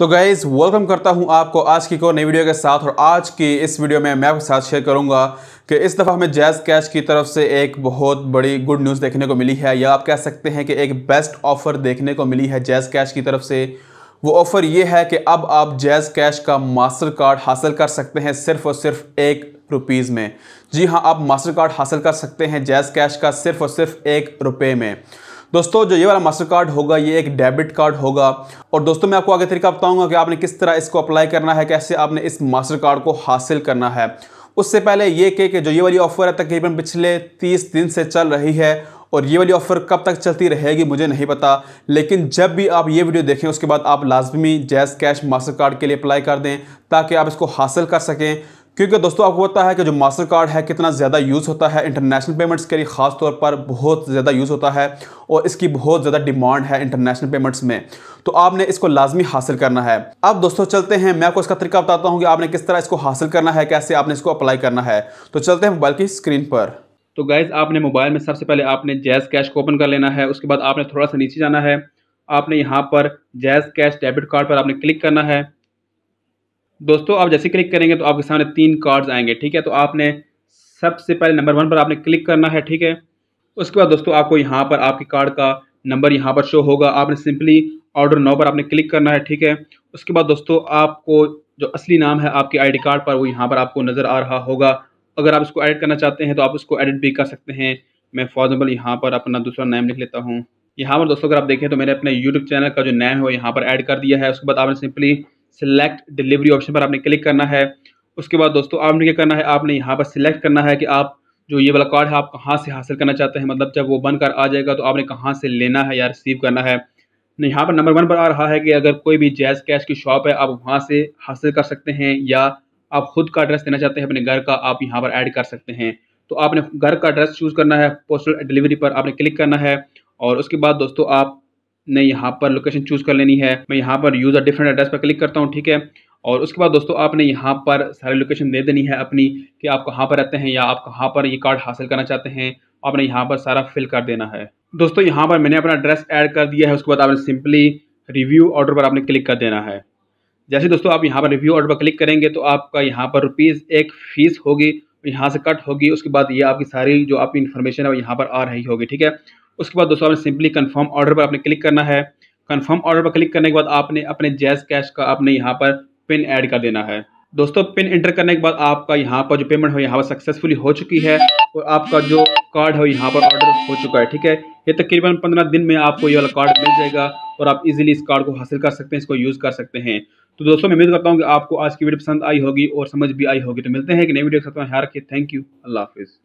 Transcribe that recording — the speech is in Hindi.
तो गाइज़ वेलकम करता हूं आपको आज की को नई वीडियो के साथ और आज की इस वीडियो में मैं आपके साथ शेयर करूंगा कि इस दफ़ा हमें जैज़ कैश की तरफ से एक बहुत बड़ी गुड न्यूज़ देखने को मिली है या आप कह सकते हैं कि एक बेस्ट ऑफ़र देखने को मिली है जैज़ कैश की तरफ से वो ऑफ़र ये है कि अब आप जैज़ कैश का मास्टर कार्ड हासिल कर सकते हैं सिर्फ और सिर्फ एक रुपीज़ में जी हाँ आप मास्टर कार्ड हासिल कर सकते हैं जैज़ कैश का सिर्फ और सिर्फ एक रुपये में दोस्तों जो ये वाला मास्टर कार्ड होगा ये एक डेबिट कार्ड होगा और दोस्तों मैं आपको आगे तरीका बताऊंगा कि आपने किस तरह इसको अप्लाई करना है कैसे आपने इस मास्टर कार्ड को हासिल करना है उससे पहले ये कह के जो ये वाली ऑफ़र है तकरीबन पिछले तीस दिन से चल रही है और ये वाली ऑफ़र कब तक चलती रहेगी मुझे नहीं पता लेकिन जब भी आप ये वीडियो देखें उसके बाद आप लाजमी जैज़ कैश मास्टर कार्ड के लिए अप्लाई कर दें ताकि आप इसको हासिल कर सकें क्योंकि दोस्तों आपको पता है कि जो मास्टर कार्ड है कितना ज़्यादा यूज़ होता है इंटरनेशनल पेमेंट्स के लिए ख़ास तौर पर बहुत ज़्यादा यूज़ होता है और इसकी बहुत ज़्यादा डिमांड है इंटरनेशनल पेमेंट्स में तो आपने इसको लाजमी हासिल करना है अब दोस्तों चलते हैं मैं आपको इसका तरीका बताता हूँ कि आपने किस तरह इसको हासिल करना है कैसे आपने इसको अप्लाई करना है तो चलते हैं मोबाइल की स्क्रीन पर तो गाइज़ आपने मोबाइल में सबसे पहले आपने जैज़ कैश को ओपन कर लेना है उसके बाद आपने थोड़ा सा नीचे जाना है आपने यहाँ पर जैज़ कैश डेबिट कार्ड पर आपने क्लिक करना है दोस्तों आप जैसे क्लिक करेंगे तो आपके सामने तीन कार्ड्स आएंगे ठीक है तो आपने सबसे पहले नंबर वन पर आपने क्लिक करना है ठीक है उसके बाद दोस्तों आपको यहाँ पर आपके कार्ड का नंबर यहाँ पर शो होगा आपने सिंपली ऑर्डर नौ पर आपने क्लिक करना है ठीक है उसके बाद दोस्तों आपको जो असली नाम है आपके आईडी कार्ड पर वो यहाँ पर आपको नज़र आ रहा होगा अगर आप इसको एडिट करना चाहते हैं तो आप उसको एडिट भी कर सकते हैं मैं फॉर एग्जाम्पल यहाँ पर अपना दूसरा नाम लिख लेता हूँ यहाँ पर दोस्तों अगर आप देखें तो मैंने अपने यूट्यूब चैनल का जो नाम है वो यहाँ पर ऐड कर दिया है उसके बाद आपने सिंपली सिलेक्ट डिलीवरी ऑप्शन पर आपने क्लिक करना है उसके बाद दोस्तों आपने क्या करना है आपने यहाँ पर सिलेक्ट करना है कि आप जो ये वाला कार्ड है आप कहाँ से हासिल करना चाहते हैं मतलब जब वो बनकर आ जाएगा तो आपने कहाँ से लेना है या रिसीव करना है यहाँ पर नंबर वन पर आ रहा है कि अगर कोई भी जैज़ कैश की शॉप है आप वहाँ से हासिल कर सकते हैं या आप खुद का एड्रेस देना चाहते हैं अपने घर का आप यहाँ पर ऐड कर सकते हैं तो आपने घर का एड्रेस चूज़ करना है पोस्टल डिलीवरी पर आपने क्लिक करना है और उसके बाद दोस्तों आप ने यहाँ पर लोकेशन चूज कर लेनी है मैं यहाँ पर यूज़र डिफरेंट एड्रेस पर क्लिक करता हूँ ठीक है और उसके बाद दोस्तों आपने यहाँ पर सारी लोकेशन दे देनी है अपनी कि आप कहाँ पर रहते हैं या आप कहाँ पर ये कार्ड हासिल करना चाहते हैं आपने यहाँ पर सारा फिल कर देना है दोस्तों यहाँ पर मैंने अपना एड्रेस ऐड कर दिया है उसके बाद आपने सिंपली रिव्यू ऑर्डर पर आपने क्लिक कर देना है जैसे दोस्तों आप यहाँ पर रिव्यू ऑर्डर पर क्लिक करेंगे तो आपका यहाँ पर रुपीज़ एक फ़ीस होगी यहाँ से कट होगी उसके बाद ये आपकी सारी जो आपकी इन्फॉर्मेशन है वो यहाँ पर आ रही होगी ठीक है उसके बाद दोस्तों आपने सिंपली कन्फर्म ऑर्डर पर आपने क्लिक करना है कन्फर्म ऑर्डर पर क्लिक करने के बाद आपने अपने जैज कैश का आपने यहाँ पर पिन ऐड कर देना है दोस्तों पिन एंटर करने के बाद आपका यहाँ पर जो पेमेंट है यहाँ पर सक्सेसफुली हो चुकी है और आपका जो कार्ड है यहाँ पर ऑर्डर हो चुका है ठीक है ये तकरीबन पंद्रह दिन में आपको ये वाला कार्ड मिल जाएगा और आप इजीली इस कार्ड को हासिल कर सकते हैं इसको यूज़ कर सकते हैं तो दोस्तों मैं उम्मीद करता हूँ कि आपको आज की वीडियो पसंद आई होगी और समझ भी आई होगी तो मिलते हैं एक नई वीडियो के साथ यहाँ रखिए थैंक यू अल्लाह हाफिज़